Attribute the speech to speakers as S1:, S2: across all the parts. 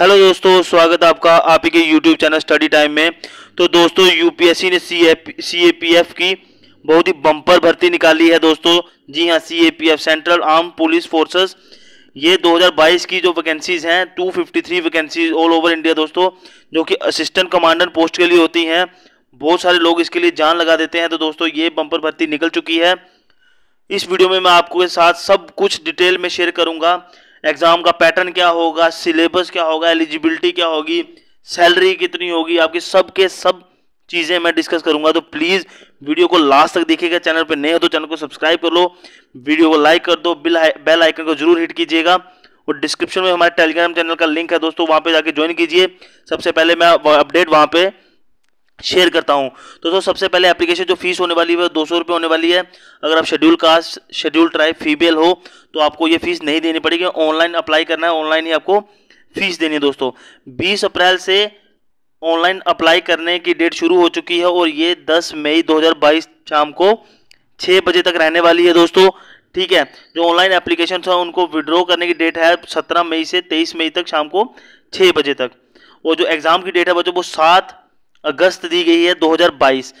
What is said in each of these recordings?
S1: hello दोस्तों स्वागत है आपका आप ही के यूट्यूब चैनल स्टडी टाइम में तो दोस्तों यूपीएससी ने सी ए की बहुत ही बम्पर भर्ती निकाली है दोस्तों जी हाँ C A central arm police forces ये 2022 की जो वैकेंसीज हैं 253 वैकेंसीज ऑल ओवर इंडिया दोस्तों जो कि असिस्टेंट कमांडेंट पोस्ट के लिए होती हैं बहुत सारे लोग इसके लिए जान लगा देते हैं तो दोस्तों ये बम्पर भर्ती निकल चुकी है इस वीडियो में मैं आपको साथ सब कुछ डिटेल में शेयर करूंगा एग्ज़ाम का पैटर्न क्या होगा सिलेबस क्या होगा एलिजिबिलिटी क्या होगी सैलरी कितनी होगी आपकी सब के सब चीज़ें मैं डिस्कस करूंगा तो प्लीज़ वीडियो को लास्ट तक देखिएगा चैनल पर नए हो तो चैनल को सब्सक्राइब कर लो वीडियो को लाइक कर दो बिल बेल आइकन को जरूर हिट कीजिएगा और डिस्क्रिप्शन में हमारे टेलीग्राम चैनल का लिंक है दोस्तों वहाँ पे जाके ज्वाइन कीजिए सबसे पहले मैं अपडेट वहाँ पर शेयर करता हूं तो दोस्तों सबसे पहले एप्लीकेशन जो फीस होने वाली है वो दो सौ रुपये होने वाली है अगर आप schedule caste schedule tribe female हो तो आपको ये फीस नहीं देनी पड़ेगी ऑनलाइन अप्लाई करना है ऑनलाइन ही आपको फीस देनी है दोस्तों बीस अप्रैल से ऑनलाइन अप्लाई करने की डेट शुरू हो चुकी है और ये दस मई दो शाम को छः बजे तक रहने वाली है दोस्तों ठीक है जो ऑनलाइन एप्लीकेशन है उनको विड्रॉ करने की डेट है सत्रह मई से तेईस मई तक शाम को छः बजे तक और जो एग्ज़ाम की डेट है बच्चों वो सात अगस्त दी गई है 2022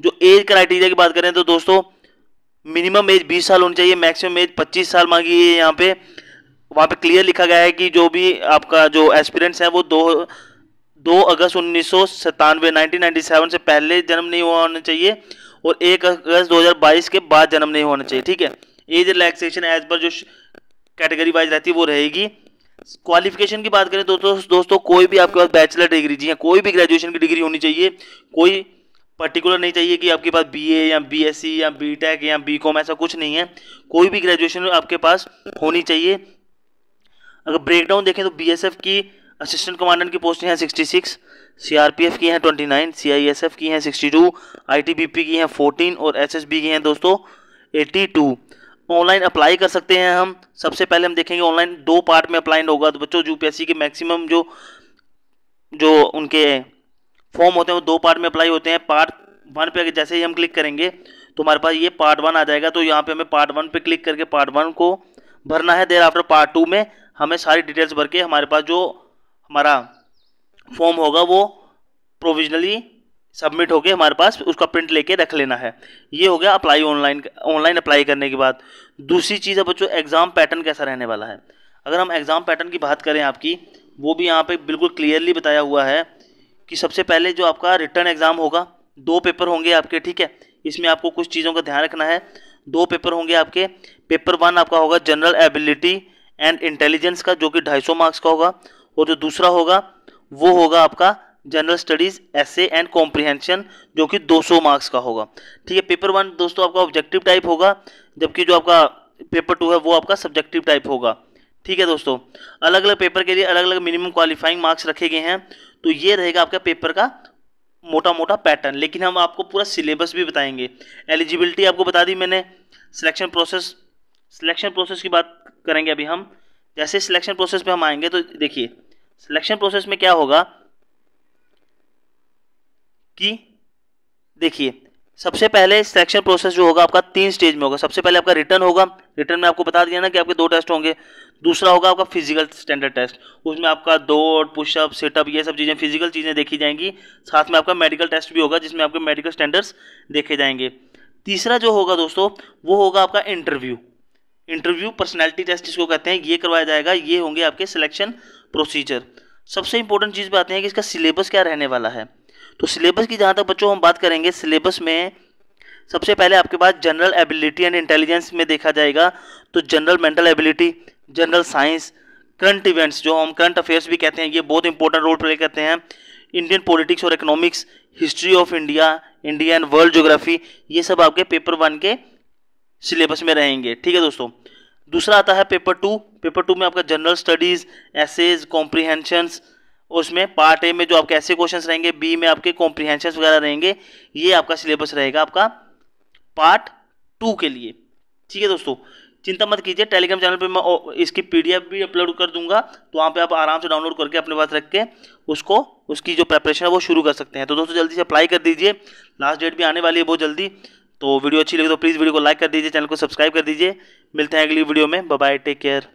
S1: जो एज क्राइटेरिया की बात करें तो दोस्तों मिनिमम एज 20 साल होनी चाहिए मैक्सिमम एज 25 साल मांगी है यहाँ पे वहाँ पे क्लियर लिखा गया है कि जो भी आपका जो एस्पिरेंट्स हैं वो दो दो अगस्त उन्नीस सौ से पहले जन्म नहीं हुआ होना चाहिए और एक अगस्त 2022 के बाद जन्म नहीं होना चाहिए ठीक है एज रिलैक्सेशन एज पर जो कैटेगरी वाइज रहती है वो रहेगी क्वालिफिकेशन की बात करें दोस्तों दोस्तों कोई भी आपके पास बैचलर डिग्री जी हाँ कोई भी ग्रेजुएशन की डिग्री होनी चाहिए कोई पर्टिकुलर नहीं चाहिए कि आपके पास बीए या बीएससी e या बीटेक या बीकॉम ऐसा कुछ नहीं है कोई भी ग्रेजुएशन आपके पास होनी चाहिए अगर ब्रेकडाउन देखें तो बीएसएफ की असिस्टेंट कमांडेंट की पोस्ट हैं 66 सीआरपीएफ की हैं 29 सीआईएसएफ की हैं 62 आईटीबीपी की हैं 14 और एसएसबी की हैं दोस्तों टू ऑनलाइन अप्लाई कर सकते हैं हम सबसे पहले हम देखेंगे ऑनलाइन दो पार्ट में अप्लाइन होगा तो बच्चों यूपीएससी के मैक्सिमम जो जो उनके फॉर्म होते हैं वो दो पार्ट में अप्लाई होते हैं पार्ट वन पे जैसे ही हम क्लिक करेंगे तो हमारे पास ये पार्ट वन आ जाएगा तो यहाँ पे हमें पार्ट वन पे क्लिक करके पार्ट वन को भरना है देर आफ्टर पार्ट टू में हमें सारी डिटेल्स भर के हमारे पास जो हमारा फॉर्म होगा वो प्रोविजनली सबमिट होके हमारे पास उसका प्रिंट लेके रख लेना है ये हो गया अप्लाई ऑनलाइन ऑनलाइन अप्लाई करने के बाद दूसरी चीज़ है बच्चों एग्ज़ाम पैटर्न कैसा रहने वाला है अगर हम एग्ज़ाम पैटर्न की बात करें आपकी वो भी यहाँ पे बिल्कुल क्लियरली बताया हुआ है कि सबसे पहले जो आपका रिटर्न एग्ज़ाम होगा दो पेपर होंगे आपके ठीक है इसमें आपको कुछ चीज़ों का ध्यान रखना है दो पेपर होंगे आपके पेपर वन आपका होगा जनरल एबिलिटी एंड इंटेलिजेंस का जो कि ढाई मार्क्स का होगा और जो दूसरा होगा वो होगा आपका general studies essay and comprehension जो कि 200 मार्क्स का होगा ठीक है पेपर वन दोस्तों आपका ऑब्जेक्टिव टाइप होगा जबकि जो आपका पेपर टू है वो आपका सब्जेक्टिव टाइप होगा ठीक है दोस्तों अलग अलग पेपर के लिए अलग अलग मिनिमम क्वालिफाइंग मार्क्स रखे गए हैं तो ये रहेगा आपका पेपर का मोटा मोटा पैटर्न लेकिन हम आपको पूरा सिलेबस भी बताएंगे एलिजिबिलिटी आपको बता दी मैंने सिलेक्शन प्रोसेस सिलेक्शन प्रोसेस की बात करेंगे अभी हम जैसे सिलेक्शन प्रोसेस पे हम आएंगे तो देखिए सिलेक्शन प्रोसेस में क्या होगा कि देखिए सबसे पहले सिलेक्शन प्रोसेस जो होगा आपका तीन स्टेज में होगा सबसे पहले आपका रिटर्न होगा रिटर्न में आपको बता दिया ना कि आपके दो टेस्ट होंगे दूसरा होगा आपका फिजिकल स्टैंडर्ड टेस्ट उसमें आपका दौड़ पुशअप सेटअप ये सब चीज़ें फिजिकल चीज़ें देखी जाएंगी साथ में आपका मेडिकल टेस्ट भी होगा जिसमें आपके मेडिकल स्टैंडर्ड्स देखे जाएंगे तीसरा जो होगा दोस्तों वो होगा आपका इंटरव्यू इंटरव्यू पर्सनैलिटी टेस्ट जिसको कहते हैं ये करवाया जाएगा ये होंगे आपके सिलेक्शन प्रोसीजर सबसे इंपॉर्टेंट चीज़ बताते आते हैं कि इसका सिलेबस क्या रहने वाला है तो सिलेबस की जहाँ तक बच्चों हम बात करेंगे सिलेबस में सबसे पहले आपके पास जनरल एबिलिटी एंड इंटेलिजेंस में देखा जाएगा तो general mental ability general science current events जो हम करंट अफेयर्स भी कहते हैं ये बहुत इंपॉर्टेंट रोल प्ले करते हैं इंडियन पॉलिटिक्स और economics history of India India and world geography ये सब आपके पेपर वन के सिलेबस में रहेंगे ठीक है दोस्तों दूसरा आता है पेपर टू पेपर टू में आपका जनरल स्टडीज़ एसेज कॉम्प्रीहेंशंस उसमें पार्ट ए में जो आपके ऐसे क्वेश्चन रहेंगे बी में आपके कॉम्प्रीहेंशन वगैरह रहेंगे ये आपका सिलेबस रहेगा आपका पार्ट टू के लिए ठीक है दोस्तों चिंता मत कीजिए टेलीग्राम चैनल पे मैं इसकी पीडीएफ भी अपलोड कर दूंगा तो वहाँ पे आप आराम से डाउनलोड करके अपने पास रख के उसको उसकी जो प्रेपरेशन है वो शुरू कर सकते हैं तो दोस्तों जल्दी से अप्लाई कर दीजिए लास्ट डेट भी आने वाली है बहुत जल्दी तो वीडियो अच्छी लगी तो प्लीज़ वीडियो को लाइक कर दीजिए चैनल को सब्सक्राइब कर दीजिए मिलते हैं अगली वीडियो में बाय टेक केयर